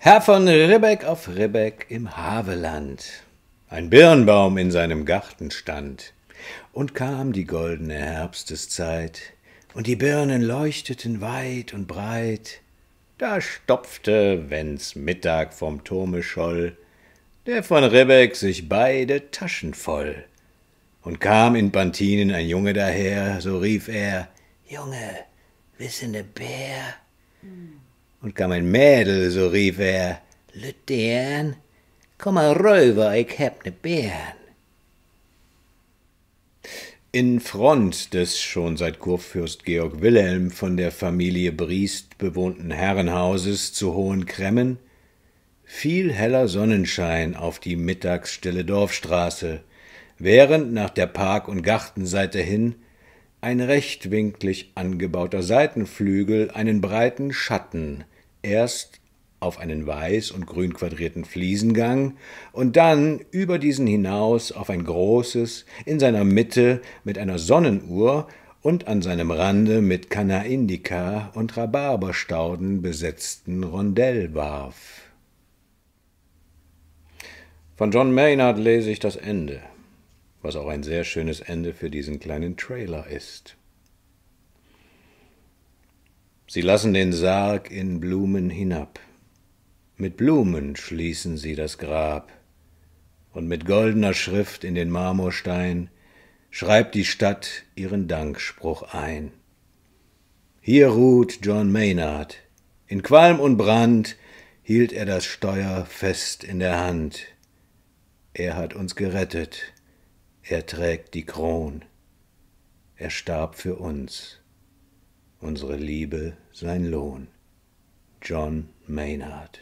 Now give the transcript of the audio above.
Herr von Ribbeck auf Ribbeck im Haveland. Ein Birnbaum in seinem Garten stand, und kam die goldene Herbsteszeit, und die Birnen leuchteten weit und breit. Da stopfte, wenn's Mittag vom Turme scholl, der von Ribbeck sich beide Taschen voll. Und kam in Pantinen ein Junge daher, so rief er, Junge, wissende Bär, und kam ein Mädel, so rief er, Lüttern, komm mal rüber, ich hab ne Bären. In Front des schon seit Kurfürst Georg Wilhelm von der Familie Briest bewohnten Herrenhauses zu Hohen Kremmen fiel heller Sonnenschein auf die mittagsstille Dorfstraße, während nach der Park- und Gartenseite hin ein rechtwinklig angebauter Seitenflügel einen breiten Schatten, erst auf einen weiß und grün quadrierten Fliesengang und dann über diesen hinaus auf ein großes, in seiner Mitte mit einer Sonnenuhr und an seinem Rande mit Canna indica und Rhabarberstauden besetzten Rondell warf. Von John Maynard lese ich das Ende was auch ein sehr schönes Ende für diesen kleinen Trailer ist. Sie lassen den Sarg in Blumen hinab, mit Blumen schließen sie das Grab, und mit goldener Schrift in den Marmorstein schreibt die Stadt ihren Dankspruch ein. Hier ruht John Maynard, in Qualm und Brand hielt er das Steuer fest in der Hand. Er hat uns gerettet er trägt die Kron. Er starb für uns. Unsere Liebe sein Lohn. John Maynard